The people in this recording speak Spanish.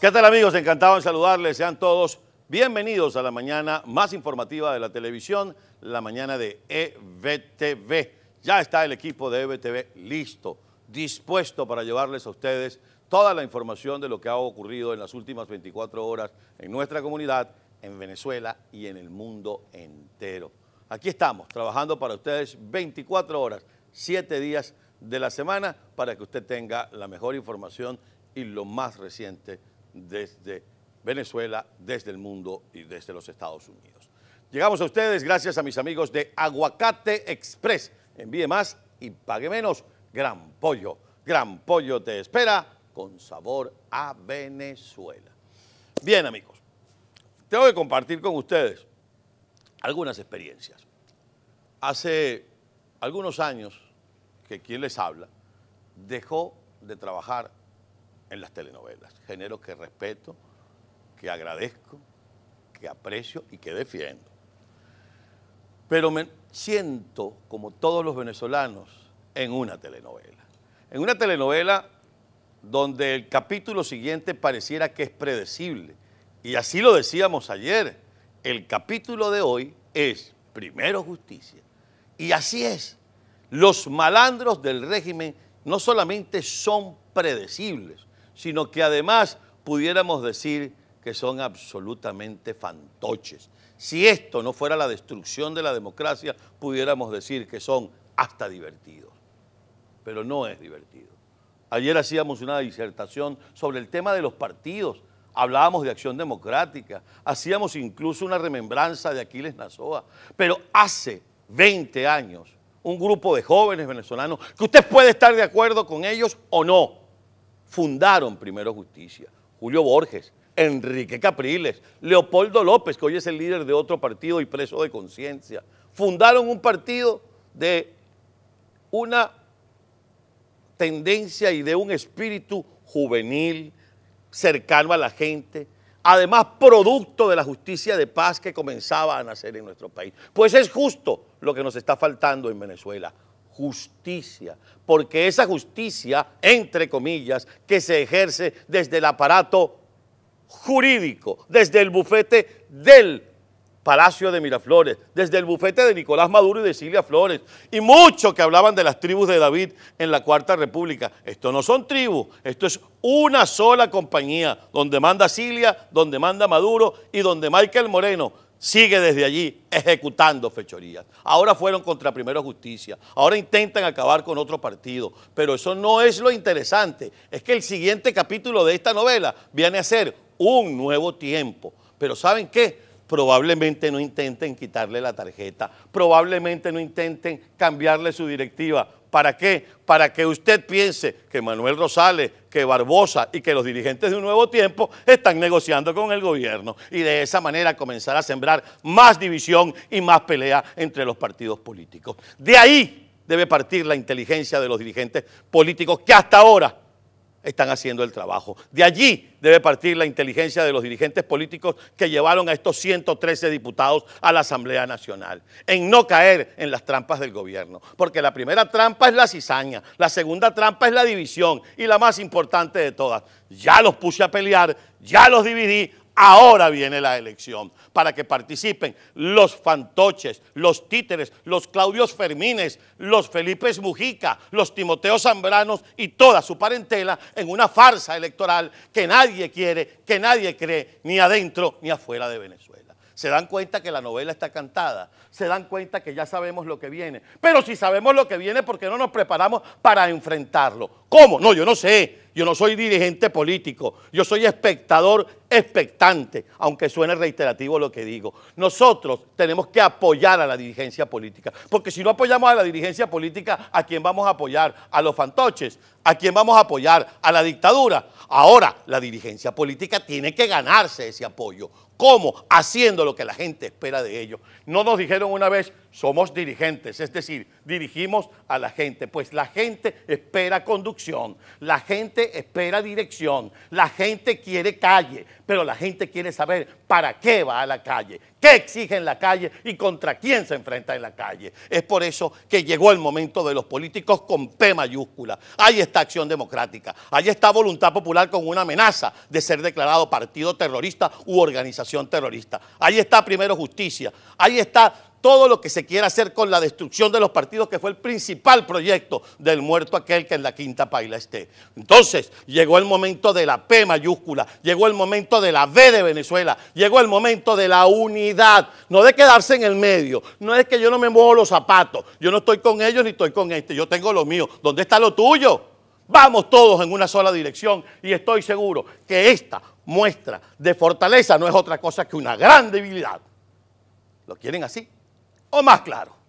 ¿Qué tal amigos? Encantado en saludarles. Sean todos bienvenidos a la mañana más informativa de la televisión, la mañana de EBTV. Ya está el equipo de EBTV listo, dispuesto para llevarles a ustedes toda la información de lo que ha ocurrido en las últimas 24 horas en nuestra comunidad, en Venezuela y en el mundo entero. Aquí estamos, trabajando para ustedes 24 horas, 7 días de la semana, para que usted tenga la mejor información y lo más reciente desde Venezuela, desde el mundo y desde los Estados Unidos. Llegamos a ustedes gracias a mis amigos de Aguacate Express. Envíe más y pague menos. Gran Pollo. Gran Pollo te espera con sabor a Venezuela. Bien, amigos. Tengo que compartir con ustedes algunas experiencias. Hace algunos años que quien les habla dejó de trabajar en las telenovelas. Género que respeto, que agradezco, que aprecio y que defiendo. Pero me siento, como todos los venezolanos, en una telenovela. En una telenovela donde el capítulo siguiente pareciera que es predecible. Y así lo decíamos ayer. El capítulo de hoy es primero justicia. Y así es. Los malandros del régimen no solamente son predecibles, sino que además pudiéramos decir que son absolutamente fantoches. Si esto no fuera la destrucción de la democracia, pudiéramos decir que son hasta divertidos. Pero no es divertido. Ayer hacíamos una disertación sobre el tema de los partidos, hablábamos de acción democrática, hacíamos incluso una remembranza de Aquiles Nazoa, pero hace 20 años un grupo de jóvenes venezolanos, que usted puede estar de acuerdo con ellos o no, fundaron Primero Justicia. Julio Borges, Enrique Capriles, Leopoldo López, que hoy es el líder de otro partido y preso de conciencia. Fundaron un partido de una tendencia y de un espíritu juvenil, cercano a la gente, además producto de la justicia de paz que comenzaba a nacer en nuestro país. Pues es justo lo que nos está faltando en Venezuela, justicia, porque esa justicia, entre comillas, que se ejerce desde el aparato jurídico, desde el bufete del Palacio de Miraflores, desde el bufete de Nicolás Maduro y de Silvia Flores, y mucho que hablaban de las tribus de David en la Cuarta República. Esto no son tribus, esto es una sola compañía, donde manda Silvia, donde manda Maduro y donde Michael Moreno sigue desde allí ejecutando fechorías. Ahora fueron contra Primero Justicia, ahora intentan acabar con otro partido, pero eso no es lo interesante, es que el siguiente capítulo de esta novela viene a ser un nuevo tiempo. Pero ¿saben qué? Probablemente no intenten quitarle la tarjeta, probablemente no intenten cambiarle su directiva. ¿Para qué? Para que usted piense que Manuel Rosales que Barbosa y que los dirigentes de un nuevo tiempo están negociando con el gobierno y de esa manera comenzar a sembrar más división y más pelea entre los partidos políticos. De ahí debe partir la inteligencia de los dirigentes políticos que hasta ahora están haciendo el trabajo. De allí debe partir la inteligencia de los dirigentes políticos que llevaron a estos 113 diputados a la Asamblea Nacional, en no caer en las trampas del gobierno, porque la primera trampa es la cizaña, la segunda trampa es la división y la más importante de todas, ya los puse a pelear, ya los dividí, Ahora viene la elección para que participen los fantoches, los títeres, los Claudios Fermines, los Felipe Mujica, los Timoteo Zambranos y toda su parentela en una farsa electoral que nadie quiere, que nadie cree, ni adentro ni afuera de Venezuela. Se dan cuenta que la novela está cantada, se dan cuenta que ya sabemos lo que viene. Pero si sabemos lo que viene, ¿por qué no nos preparamos para enfrentarlo? ¿Cómo? No, yo no sé. Yo no soy dirigente político, yo soy espectador expectante, aunque suene reiterativo lo que digo. Nosotros tenemos que apoyar a la dirigencia política, porque si no apoyamos a la dirigencia política, ¿a quién vamos a apoyar? ¿A los fantoches? ¿A quién vamos a apoyar? ¿A la dictadura? Ahora, la dirigencia política tiene que ganarse ese apoyo. ¿Cómo? Haciendo lo que la gente espera de ellos. No nos dijeron una vez, somos dirigentes, es decir, dirigimos a la gente, pues la gente espera conducción, la gente espera dirección, la gente quiere calle, pero la gente quiere saber para qué va a la calle, qué exige en la calle y contra quién se enfrenta en la calle. Es por eso que llegó el momento de los políticos con P mayúscula. Ahí está acción democrática, ahí está voluntad popular con una amenaza de ser declarado partido terrorista u organización terrorista. Ahí está primero justicia, ahí está todo lo que se quiera hacer con la destrucción de los partidos, que fue el principal proyecto del muerto aquel que en la quinta paila esté. Entonces, llegó el momento de la P mayúscula, llegó el momento de la V de Venezuela, llegó el momento de la unidad no de quedarse en el medio. No es que yo no me mojo los zapatos, yo no estoy con ellos ni estoy con este, yo tengo lo mío. ¿Dónde está lo tuyo? Vamos todos en una sola dirección y estoy seguro que esta muestra de fortaleza no es otra cosa que una gran debilidad. ¿Lo quieren así? ¿O más claro?